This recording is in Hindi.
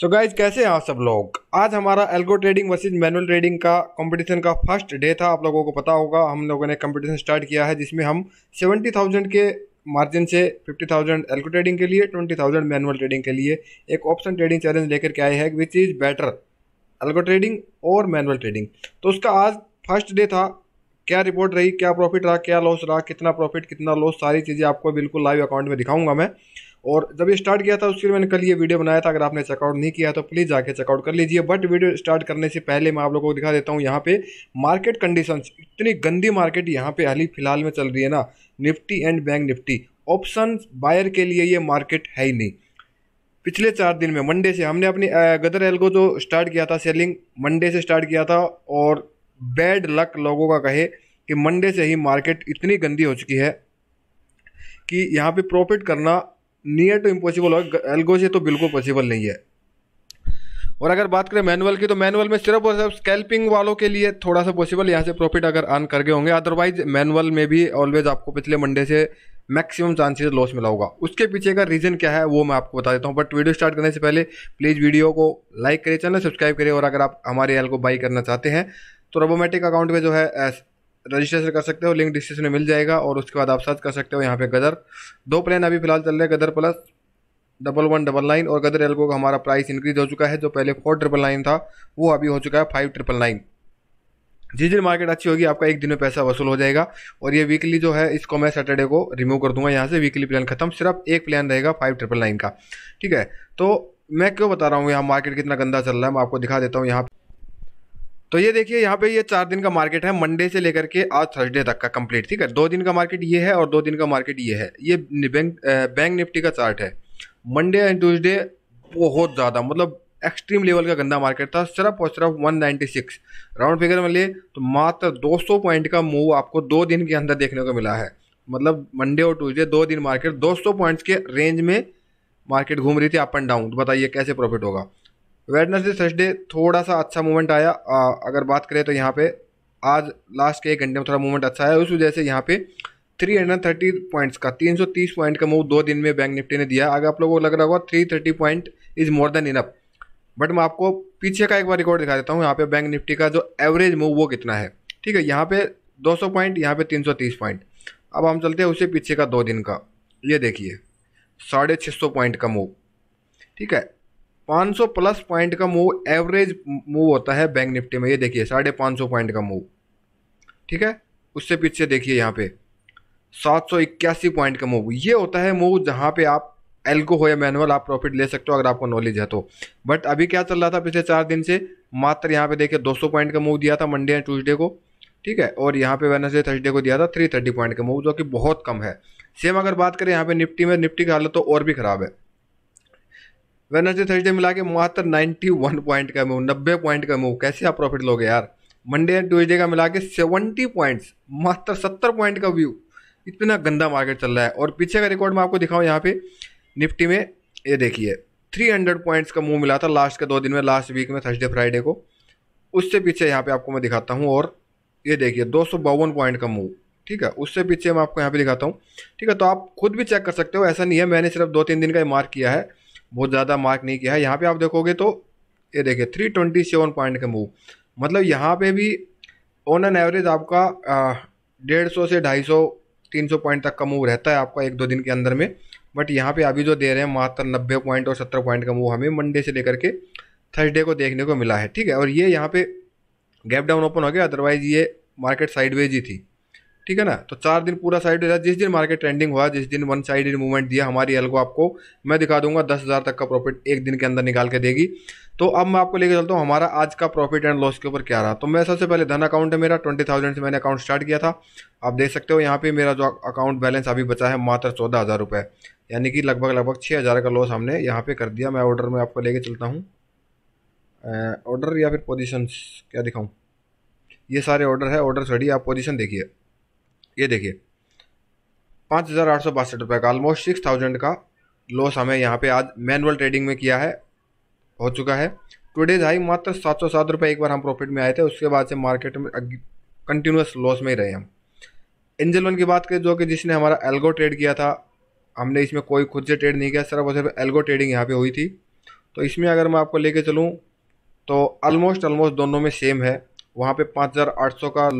सो so गाइज कैसे हैं आप सब लोग आज हमारा algo trading versus manual trading का कंपटीशन का फर्स्ट डे था आप लोगों को पता होगा हम लोगों ने कंपटीशन स्टार्ट किया है जिसमें हम 70,000 के मार्जिन से 50,000 एल्गो ट्रेडिंग के लिए 20,000 मैनुअल ट्रेडिंग के लिए एक ऑप्शन ट्रेडिंग चैलेंज लेकर के आए हैं which is better algo trading और मैनुअल ट्रेडिंग तो उसका आज फर्स्ट डे था क्या रिपोर्ट रही क्या प्रॉफिट रहा क्या लॉस रहा कितना प्रॉफिट कितना लॉस सारी चीज़ें आपको बिल्कुल लाइव अकाउंट में दिखाऊंगा मैं और जब ये स्टार्ट किया था उसके लिए मैंने कल ये वीडियो बनाया था अगर आपने चेकआउट नहीं किया तो प्लीज़ जाके चेकआउट कर लीजिए बट वीडियो स्टार्ट करने से पहले मैं आप लोगों को दिखा देता हूँ यहाँ पे मार्केट कंडीशंस इतनी गंदी मार्केट यहाँ पे हाल ही फिलहाल में चल रही है ना Nifty and bank Nifty option buyer के लिए ये मार्केट है ही नहीं पिछले चार दिन में मंडे से हमने अपनी गदर एल को जो स्टार्ट किया था सेलिंग मंडे से स्टार्ट किया था और बैड लक लोगों का कहे कि मंडे से ही मार्केट इतनी गंदी हो चुकी है कि यहाँ पे प्रॉफिट करना नियर टू इम्पॉसिबल है एल्गो से तो बिल्कुल पॉसिबल नहीं है और अगर बात करें मैनुअल की तो मैनुअल में सिर्फ और सिर्फ स्कैल्पिंग वालों के लिए थोड़ा सा पॉसिबल यहाँ से प्रॉफिट अगर अर्न कर गए होंगे अदरवाइज मैनुअल में भी ऑलवेज आपको पिछले मंडे से मैक्सिमम चांसेस लॉस मिला होगा उसके पीछे का रीज़न क्या है वो मैं आपको बता देता हूँ बट वीडियो स्टार्ट करने से पहले प्लीज़ वीडियो को लाइक करिए चैनल सब्सक्राइब करिए और अगर आप हमारे एल को बाई करना चाहते हैं तो रोबोमेटिक अकाउंट में जो है रजिस्ट्रेशन कर सकते हो लिंक डिस्क्रिप्शन में मिल जाएगा और उसके बाद आप सर्च कर सकते हो यहाँ पे गदर दो प्लान अभी फिलहाल चल रहे हैं Gadar plus double one double nine और गदर एल्गो का हमारा प्राइस इंक्रीज हो चुका है जो पहले फोर ट्रिपल नाइन था वो अभी हो चुका है फाइव ट्रिपल नाइन जिस दिन मार्केट अच्छी होगी आपका एक दिन में पैसा वसूल हो जाएगा और ये वीकली जो है इसको मैं सैटरडे को रिमूव कर दूंगा यहाँ से वीकली प्लान खत्म सिर्फ एक प्लान रहेगा फाइव ट्रिपल नाइन का ठीक है तो मैं क्यों बता रहा हूँ यहाँ मार्केट कितना गंदा चल रहा है मैं आपको दिखा देता हूँ यहाँ तो ये देखिए यहाँ पे ये चार दिन का मार्केट है मंडे से लेकर के आज थर्सडे तक का कंप्लीट ठीक है दो दिन का मार्केट ये है और दो दिन का मार्केट ये है ये बैंक बैंक निफ्टी का चार्ट है मंडे एंड ट्यूजडे बहुत ज़्यादा मतलब एक्सट्रीम लेवल का गंदा मार्केट था सिर्फ और सिर्फ 196 राउंड फिगर में ले तो मात्र 200 पॉइंट का मूव आपको दो दिन के अंदर देखने को मिला है मतलब मंडे और ट्यूजडे दो दिन मार्केट 200 पॉइंट्स के रेंज में मार्केट घूम रही थी अप एंड डाउन तो बताइए कैसे प्रॉफिट होगा वेडनेसडे थर्सडे थोड़ा सा अच्छा मूवमेंट आया आ, अगर बात करें तो यहाँ पे आज लास्ट के एक घंटे में थोड़ा मूवमेंट अच्छा आया उस वजह से यहाँ पे 330 पॉइंट्स का 330 पॉइंट का मूव दो दिन में बैंक निफ्टी ने दिया अगर आप लोगों को लग रहा होगा 330 point is more than enough but मैं आपको पीछे का एक बार रिकॉर्ड दिखा देता हूँ यहाँ पे बैंक निफ्टी का जो एवरेज मूव वो कितना है ठीक है यहाँ पे 200 पॉइंट यहाँ पे 330 पॉइंट अब हम चलते हैं उसे पीछे का दो दिन का ये देखिए साढ़े छः सौ पॉइंट का मूव ठीक है 500 प्लस पॉइंट का मूव एवरेज मूव होता है बैंक निफ्टी में ये देखिए साढ़े पाँच सौ पॉइंट का मूव ठीक है उससे पीछे देखिए यहाँ पे सात सौ इक्यासी पॉइंट का मूव ये होता है मूव जहाँ पे आप एल्को हो या मैनुअल आप प्रॉफिट ले सकते हो अगर आपको नॉलेज है तो बट अभी क्या चल रहा था पिछले चार दिन से मात्र यहाँ पे देखिए 200 पॉइंट का मूव दिया था मंडे एंड ट्यूजडे को ठीक है और यहाँ पे वेनसडे थर्सडे को दिया था थ्री पॉइंट का मूव जो कि बहुत कम है सेम अगर बात करें यहाँ पे निफ्टी में निफ्टी की हालत तो और भी खराब है वेनर्सडे थर्सडे मिला के मात्र नाइन्टी वन पॉइंट का मूव नब्बे पॉइंट का मूव कैसे आप प्रॉफिट लोगे यार मंडे एंड ट्यूजडे का मिला के सेवेंटी पॉइंट्स मात्र सत्तर पॉइंट का व्यू इतना गंदा मार्केट चल रहा है और पीछे का रिकॉर्ड मैं आपको दिखाऊँ यहाँ पे निफ्टी में ये देखिए थ्री हंड्रेड पॉइंट्स का मूव मिला था लास्ट के दो दिन में लास्ट वीक में थर्सडे फ्राइडे को उससे पीछे यहाँ पे आपको मैं दिखाता हूँ और ये देखिए दो सौ बावन पॉइंट का मूव ठीक है उससे पीछे मैं आपको यहाँ पे दिखाता हूँ ठीक है तो आप खुद भी चेक कर सकते हो ऐसा नहीं है मैंने सिर्फ दो तीन दिन का ही मार्क किया है बहुत ज़्यादा मार्क नहीं किया है यहाँ पे आप देखोगे तो ये देखिए थ्री ट्वेंटी सेवन पॉइंट का मूव मतलब यहाँ पे भी ऑन एन एवरेज आपका डेढ़ सौ से ढाई सौ तीन सौ पॉइंट तक का मूव रहता है आपका एक दो दिन के अंदर में बट यहाँ पे अभी जो दे रहे हैं मात्र नब्बे पॉइंट और सत्तर पॉइंट का मूव हमें मंडे से लेकर के थर्सडे को देखने को मिला है ठीक है और ये यहाँ पे गैप डाउन ओपन हो गया अदरवाइज़ ये मार्केट साइडवेज ही थी ठीक है ना तो चार दिन पूरा साइड रहा जिस दिन मार्केट ट्रेंडिंग हुआ जिस दिन वन साइड मूवमेंट दिया हमारी एल को आपको मैं दिखा दूंगा दस हज़ार तक का प्रॉफिट एक दिन के अंदर निकाल के देगी तो अब मैं आपको लेके चलता हूँ हमारा आज का प्रॉफिट एंड लॉस के ऊपर क्या रहा तो मैं सबसे पहले धन अकाउंट है मेरा ट्वेंटी थाउजेंड से मैंने अकाउंट स्टार्ट किया था आप देख सकते हो यहाँ पे मेरा जो अकाउंट बैलेंस अभी बचा है मात्र चौदह हज़ार रुपये यानी कि लगभग लगभग छः हज़ार का लॉस हमने यहाँ पे कर दिया मैं ऑर्डर में आपको लेके चलता हूँ ऑर्डर या फिर पोजिशन क्या दिखाऊँ ये सारे ऑर्डर है ऑर्डर छोड़िए आप पोजिशन देखिए ये देखिए पाँच हज़ार आठ सौ बासठ रुपये का ऑलमोस्ट सिक्स थाउजेंड का लॉस हमें यहाँ पे आज मैनुअल ट्रेडिंग में किया है हो चुका है टुडेज हाई मात्र सात सौ सात रुपये एक बार हम प्रॉफिट में आए थे उसके बाद से मार्केट में कंटिन्यूस लॉस में ही रहे हम एंजल वन की बात करें जो कि जिसने हमारा एल्गो ट्रेड किया था हमने इसमें कोई खुद से ट्रेड नहीं किया सिर्फ और सिर्फ एल्गो ट्रेडिंग यहाँ पर हुई थी तो इसमें अगर मैं आपको लेके चलूँ तो ऑलमोस्ट ऑलमोस्ट दोनों में सेम है वहाँ पे 5,800 का